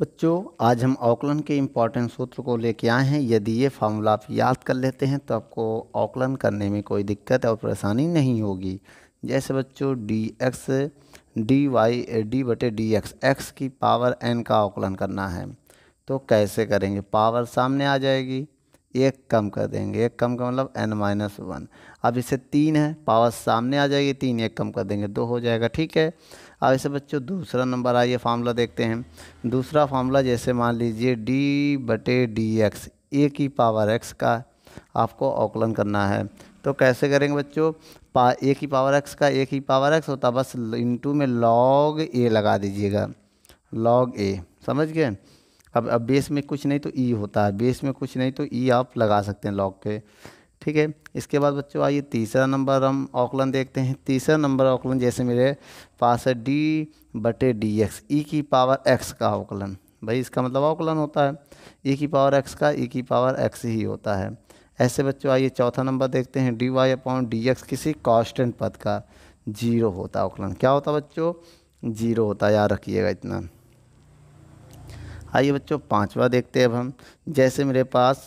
बच्चों आज हम ऑकलन के इम्पॉर्टेंट सूत्र को लेके आए हैं यदि ये फार्मूला आप याद कर लेते हैं तो आपको ऑकलन करने में कोई दिक्कत और परेशानी नहीं होगी जैसे बच्चों d x d y d बटे डी एक्स एक्स की पावर एन का ऑकलन करना है तो कैसे करेंगे पावर सामने आ जाएगी एक कम कर देंगे एक कम का मतलब एन माइनस वन अब इसे तीन है पावर सामने आ जाएगी तीन एक कम कर देंगे दो हो जाएगा ठीक है अब ऐसे बच्चों दूसरा नंबर आइए फार्मूला देखते हैं दूसरा फार्मूला जैसे मान लीजिए डी बटे डी एक्स ए की पावर एक्स का आपको आकलन करना है तो कैसे करेंगे बच्चों पा ए की पावर एक्स का ए की पावर एक्स होता बस इंटू में लॉग ए लगा दीजिएगा लॉग ए समझ गए अब अब बेस में कुछ नहीं तो ई e होता है बेस में कुछ नहीं तो ई e आप लगा सकते हैं लॉग के ठीक है इसके बाद बच्चों आइए तीसरा नंबर हम ऑकलन देखते हैं तीसरा नंबर ऑकलन जैसे मेरे पास है डी बटे डी एक्स ई की पावर एक्स का ऑकलन भाई इसका मतलब ऑकलन होता है ई e की पावर एक्स का ई e की पावर एक्स ही होता है ऐसे बच्चों आइए चौथा नंबर देखते हैं d y upon d x किसी कॉन्स्टेंट पद का जीरो होता है ऑकलन क्या होता बच्चों जीरो होता है याद रखिएगा इतना आइए बच्चों पांचवा देखते हैं अब हम जैसे मेरे पास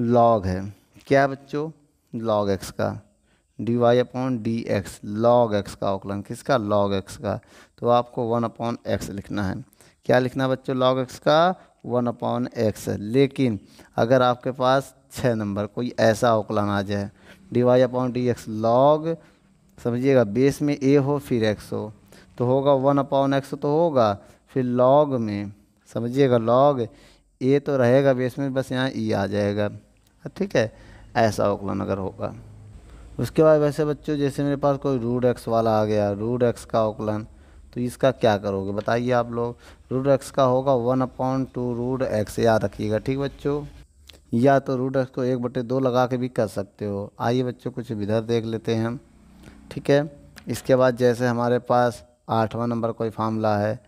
लॉग है क्या बच्चों लॉग एक्स का d y upon d x log x का अवकलन किसका लॉग एक्स का तो आपको वन अपॉन एक्स लिखना है क्या लिखना बच्चों लॉग एक्स का वन अपॉन एक्स लेकिन अगर आपके पास छः नंबर कोई ऐसा अवकलन आ जाए d y upon d x log समझिएगा बेस में ए हो फिर एक्स हो तो होगा वन अपॉन एक्स तो होगा फिर लॉग में समझिएगा लॉग ए तो रहेगा बेस में बस यहाँ ई e आ जाएगा ठीक है ऐसा ओकलन अगर होगा उसके बाद वैसे बच्चों जैसे मेरे पास कोई रूड एक्स वाला आ गया रूड एक्स का ओकलन तो इसका क्या करोगे बताइए आप लोग रूड एक्स का होगा one upon two root x याद रखिएगा ठीक बच्चों या तो रूड एक्स को एक बटे दो लगा के भी कर सकते हो आइए बच्चों कुछ इधर देख लेते हैं हम ठीक है इसके बाद जैसे हमारे पास आठवां नंबर कोई फार्मूला है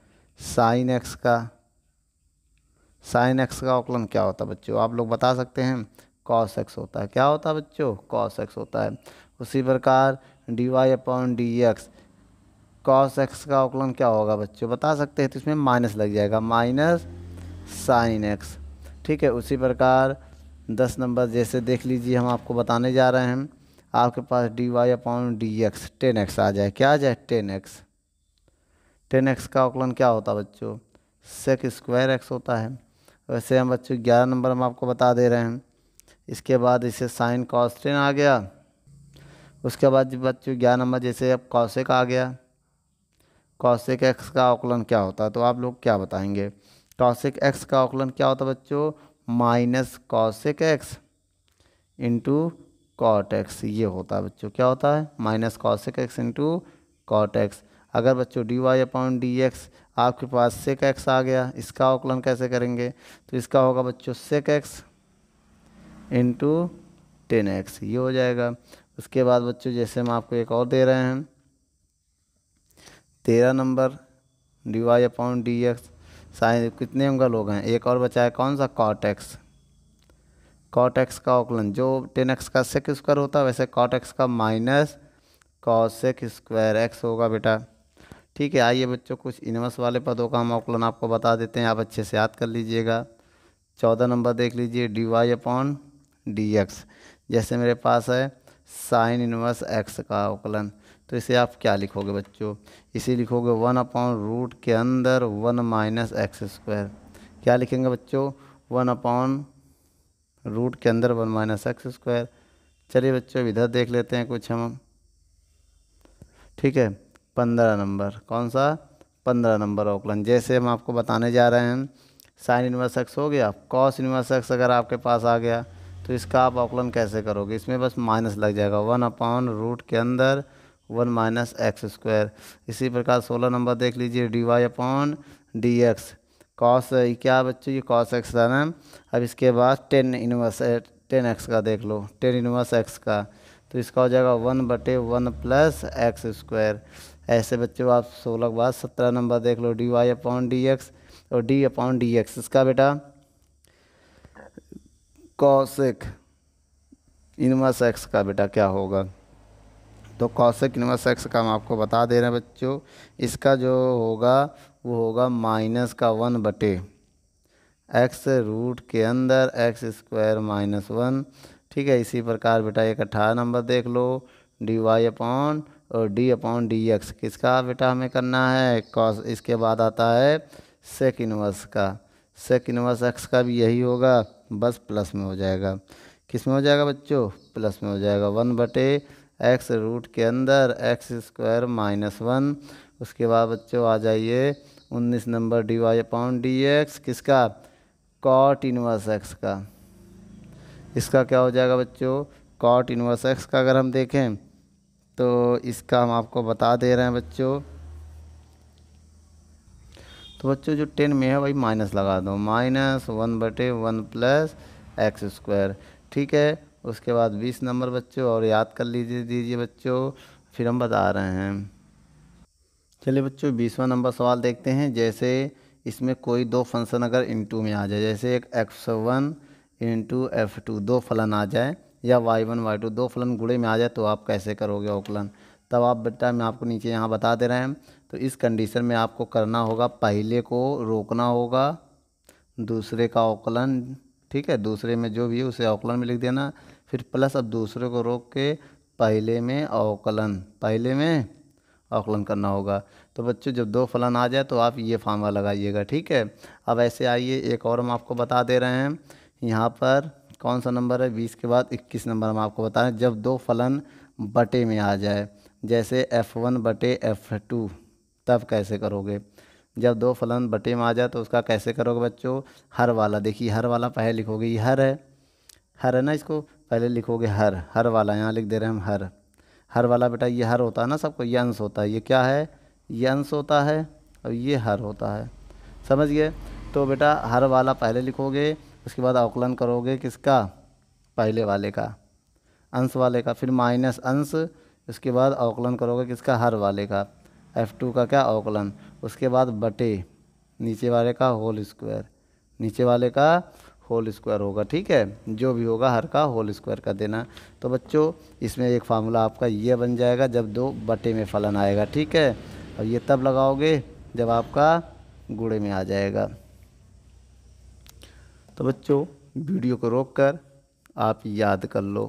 साइन एक्स का साइन एक्स का ओकलन क्या होता है बच्चों आप लोग बता सकते हैं कॉस एक्स होता है क्या होता है बच्चों कॉस एक्स होता है उसी प्रकार d y upon d x cos x का अवकलन क्या होगा बच्चों बता सकते हैं तो इसमें माइनस लग जाएगा माइनस साइन एक्स ठीक है उसी प्रकार दस नंबर जैसे देख लीजिए हम आपको बताने जा रहे हैं आपके पास d y upon d x tan x आ जाए क्या आ जाए टेन एक्स टेन एक्स का अवकलन क्या होता है बच्चों सेक स्क्वायर एक्स होता है वैसे हम बच्चों ग्यारह नंबर हम आपको बता दे रहे हैं इसके बाद इसे साइन कॉस्टिन आ गया उसके बाद बच्चों ग्यारह नंबर जैसे अब कौशिक आ गया कौशिक एक्स का आकलन क्या होता है तो आप लोग क्या बताएंगे कौशिक एक्स का आकलन क्या होता है बच्चों minus cosec x into cot x ये होता है बच्चों क्या होता है minus cosec x into cot x अगर बच्चों d y upon d x आपके पास सेक एक्स आ गया इसका आकलन कैसे करेंगे तो इसका होगा बच्चों sec x into tan x ये हो जाएगा उसके बाद बच्चों जैसे हम आपको एक और दे रहे हैं तेरह number d y upon d x sine कितने उनका लोग हैं एक और बचा है कौन सा कॉट एक्स कॉट एक्स का ओकलन जो टेन एक्स का सेक स्क्वायर होता है वैसे कॉट एक्स का माइनस कॉसेक स्क्वायर एक्स होगा बेटा ठीक है आइए बच्चों कुछ इनवर्स वाले पदों का हम ओकलन आपको बता देते हैं आप अच्छे से याद कर लीजिएगा चौदह नंबर देख लीजिए d y upon d x जैसे मेरे पास है साइन इनवर्स एक्स का अवकलन तो इसे आप क्या लिखोगे बच्चों इसे लिखोगे वन अपॉन रूट के अंदर वन माइनस एक्स स्क्वायर क्या लिखेंगे बच्चों वन अपॉन रूट के अंदर वन माइनस एक्स स्क्वायर चलिए बच्चों इधर देख लेते हैं कुछ हम ठीक है पंद्रह नंबर कौन सा पंद्रह नंबर अवकलन जैसे हम आपको बताने जा रहे हैं साइन इनवर्स एक्स हो गया कॉस इनवर्स एक्स अगर आपके पास आ गया तो इसका आप अवकलन कैसे करोगे इसमें बस माइनस लग जाएगा वन अपॉन रूट के अंदर वन माइनस एक्स स्क्वायर इसी प्रकार सोलह नंबर देख लीजिए d y upon d x cos क्या बच्चों ये कॉस एक्स था ना अब इसके बाद टेन इनवर्स टेन एक्स का देख लो टेन इनवर्स एक्स का तो इसका हो जाएगा वन बटे वन प्लस एक्स स्क्वायर ऐसे बच्चों आप सोलह के बाद सत्रह नंबर देख लो d y upon d x और डी अपॉन डी एक्स इसका बेटा कौशिक इनवर्स एक्स का बेटा क्या होगा तो कौशिक इनवर्स एक्स का हम आपको बता दे रहे हैं बच्चों इसका जो होगा वो होगा माइनस का वन बटे एक्स रूट के अंदर एक्स स्क्वायर माइनस वन ठीक है इसी प्रकार बेटा एक अठारह नंबर देख लो डी वाई अपॉन और डी अपॉन डी एक्स किसका बेटा हमें करना है कॉस इसके बाद आता है सेक इनवर्स का सेक इनवर्स एक्स का भी यही होगा बस प्लस में हो जाएगा किस में हो जाएगा बच्चों प्लस में हो जाएगा वन बटे एक्स रूट के अंदर एक्स स्क्वायर माइनस वन उसके बाद बच्चों आ जाइए उन्नीस number d y upon d x किसका कॉट इनवर्स एक्स का इसका क्या हो जाएगा बच्चों कॉट इनवर्स एक्स का अगर हम देखें तो इसका हम आपको बता दे रहे हैं बच्चों तो बच्चों जो टेन में है वही माइनस लगा दो माइनस वन बटे वन प्लस एक्स स्क्वायर ठीक है उसके बाद बीस नंबर बच्चों और याद कर लीजिए दीजिए बच्चों फिर हम बता रहे हैं चलिए बच्चों बीसवा नंबर सवाल देखते हैं जैसे इसमें कोई दो फंक्शन अगर इनटू में आ जाए जैसे एक x one into f two दो फलन आ जाए या वाई वन वाई टू दो फलन गुड़े में आ जाए तो आप कैसे करोगे ओकलन तब आप बेटा मैं आपको नीचे यहाँ बता दे रहे हैं तो इस कंडीशन में आपको करना होगा पहले को रोकना होगा दूसरे का अवकलन ठीक है दूसरे में जो भी है उसे अवकलन में लिख देना फिर प्लस अब दूसरे को रोक के पहले में अवकलन पहले में अवकलन करना होगा तो बच्चों जब दो फलन आ जाए तो आप ये फार्मा लगाइएगा ठीक है अब ऐसे आइए एक और हम आपको बता दे रहे हैं यहाँ पर कौन सा नंबर है बीस के बाद इक्कीस नंबर हम आपको बता रहे हैं जब दो फलन बटे में आ जाए जैसे एफ़ वन बटे एफ़ टू तब कैसे करोगे जब दो फलन बटे में आ जाए तो उसका कैसे करोगे बच्चों हर वाला देखिए हर वाला पहले लिखोगे ये हर है हर है ना इसको पहले लिखोगे हर हर वाला यहाँ लिख दे रहे हम हर हर वाला बेटा ये हर होता है ना सबको ये अंश होता है ये क्या है ये अंश होता है और ये हर होता है समझ गए तो बेटा हर वाला पहले लिखोगे उसके बाद अवकलन करोगे किसका पहले वाले का अंश वाले का फिर माइनस अंश उसके बाद अवकलन करोगे किसका हर वाले का एफ़ टू का क्या अवकलन उसके बाद बटे नीचे वाले का होल स्क्वायर नीचे वाले का होल स्क्वायर होगा ठीक है जो भी होगा हर का होल स्क्वायर का देना तो बच्चों इसमें एक फार्मूला आपका ये बन जाएगा जब दो बटे में फलन आएगा ठीक है और ये तब लगाओगे जब आपका गुड़े में आ जाएगा तो बच्चों वीडियो को रोककर आप याद कर लो